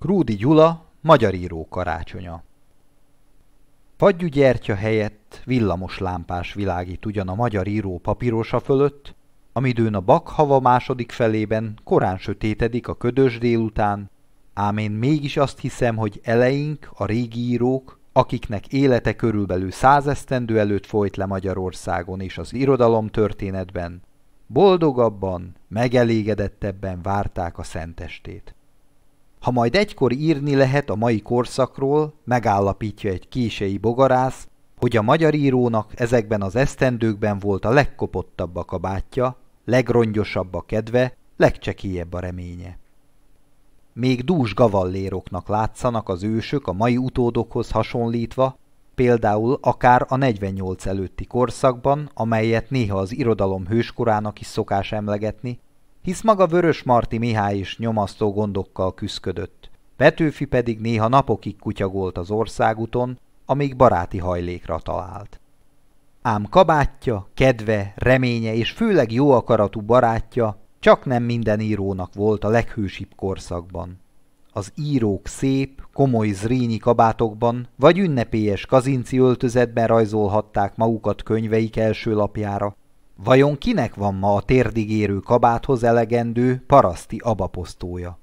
Krúdi Gyula, magyar író karácsonya. gyertya helyett villamos lámpás világít ugyan a magyar író papírosa fölött, amidőn a bakhava második felében korán sötétedik a ködös délután, ám én mégis azt hiszem, hogy eleink, a régi írók, akiknek élete körülbelül százesztendő előtt folyt le Magyarországon és az irodalom történetben, boldogabban, megelégedettebben várták a szentestét. Ha majd egykor írni lehet a mai korszakról, megállapítja egy kései bogarász, hogy a magyar írónak ezekben az esztendőkben volt a legkopottabb a kabátja, legrongyosabb a kedve, legcsekélyebb a reménye. Még dús gavalléroknak látszanak az ősök a mai utódokhoz hasonlítva, például akár a 48 előtti korszakban, amelyet néha az irodalom hőskorának is szokás emlegetni, hisz maga Vörös Marti Mihály is nyomasztó gondokkal küszködött. Petőfi pedig néha napokig kutyagolt az országúton, amíg baráti hajlékra talált. Ám kabátja, kedve, reménye és főleg jó akaratú barátja csak nem minden írónak volt a leghősibb korszakban. Az írók szép, komoly zrínyi kabátokban vagy ünnepélyes kazinci öltözetben rajzolhatták magukat könyveik első lapjára, Vajon kinek van ma a térdigérő kabáthoz elegendő paraszti abaposztója?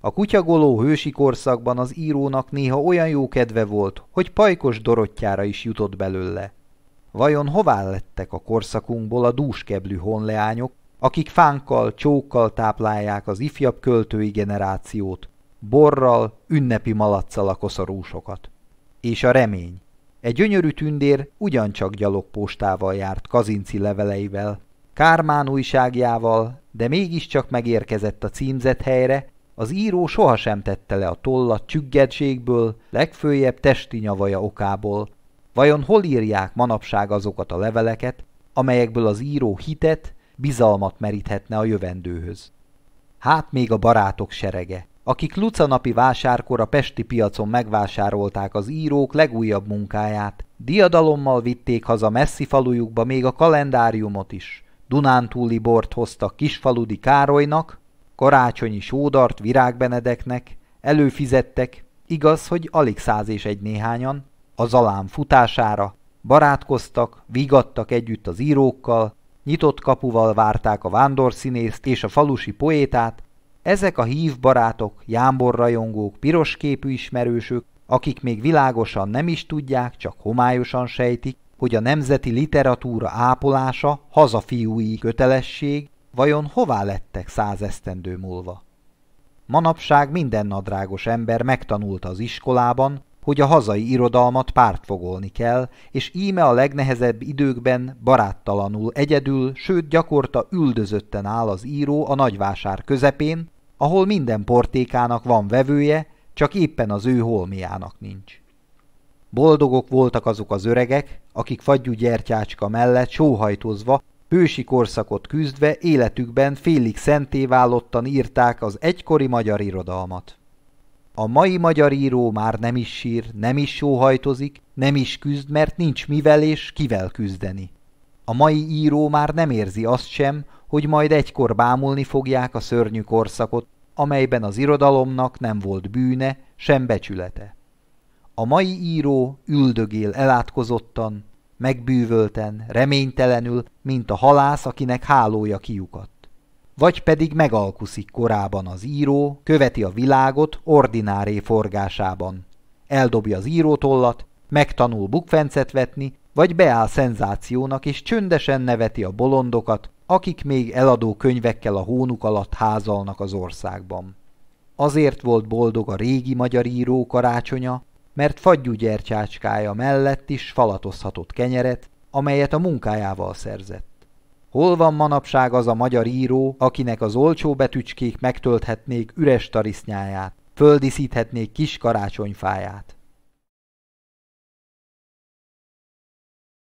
A kutyagoló hősi korszakban az írónak néha olyan jó kedve volt, hogy pajkos dorottyára is jutott belőle. Vajon hová lettek a korszakunkból a dúskeblű honleányok, akik fánkkal, csókkal táplálják az ifjabb költői generációt, borral, ünnepi malacsal a koszorúsokat? És a remény. Egy gyönyörű tündér ugyancsak gyalogpostával járt kazinci leveleivel, Kármán újságjával, de mégiscsak megérkezett a címzett helyre, az író sohasem tette le a tollat csüggedségből, legfőjebb testi nyavaja okából. Vajon hol írják manapság azokat a leveleket, amelyekből az író hitet, bizalmat meríthetne a jövendőhöz? Hát még a barátok serege akik lucanapi vásárkor a pesti piacon megvásárolták az írók legújabb munkáját. Diadalommal vitték haza messzi falujukba még a kalendáriumot is. Dunántúli bort hoztak Kisfaludi Károlynak, karácsonyi sódart virágbenedeknek. előfizettek, igaz, hogy alig száz és egy néhányan, a zalám futására, barátkoztak, vigadtak együtt az írókkal, nyitott kapuval várták a vándorszínészt és a falusi poétát, ezek a hív barátok, jámborrajongók, pirosképű ismerősök, akik még világosan nem is tudják, csak homályosan sejtik, hogy a nemzeti literatúra ápolása hazafiúi kötelesség, vajon hová lettek százesztendő múlva? Manapság minden nadrágos ember megtanulta az iskolában, hogy a hazai irodalmat pártfogolni kell, és íme a legnehezebb időkben baráttalanul, egyedül, sőt gyakorta üldözötten áll az író a nagyvásár közepén, ahol minden portékának van vevője, csak éppen az ő holmiának nincs. Boldogok voltak azok az öregek, akik fagyú gyertyácska mellett sóhajtozva, hősi korszakot küzdve életükben félig szentévállottan írták az egykori magyar irodalmat. A mai magyar író már nem is sír, nem is sóhajtozik, nem is küzd, mert nincs mivel és kivel küzdeni. A mai író már nem érzi azt sem, hogy majd egykor bámulni fogják a szörnyű korszakot, amelyben az irodalomnak nem volt bűne, sem becsülete. A mai író üldögél elátkozottan, megbűvölten, reménytelenül, mint a halász, akinek hálója kiukadt. Vagy pedig megalkuszik korában az író, követi a világot ordináré forgásában. Eldobja az írótollat, megtanul bukfencet vetni, vagy beáll szenzációnak és csöndesen neveti a bolondokat, akik még eladó könyvekkel a hónuk alatt házalnak az országban. Azért volt boldog a régi magyar író karácsonya, mert fagyú gyertyácskája mellett is falatozhatott kenyeret, amelyet a munkájával szerzett. Hol van manapság az a magyar író, akinek az olcsó betücskék megtölthetnék üres tarisznyáját, földiszíthetnék kis karácsonyfáját?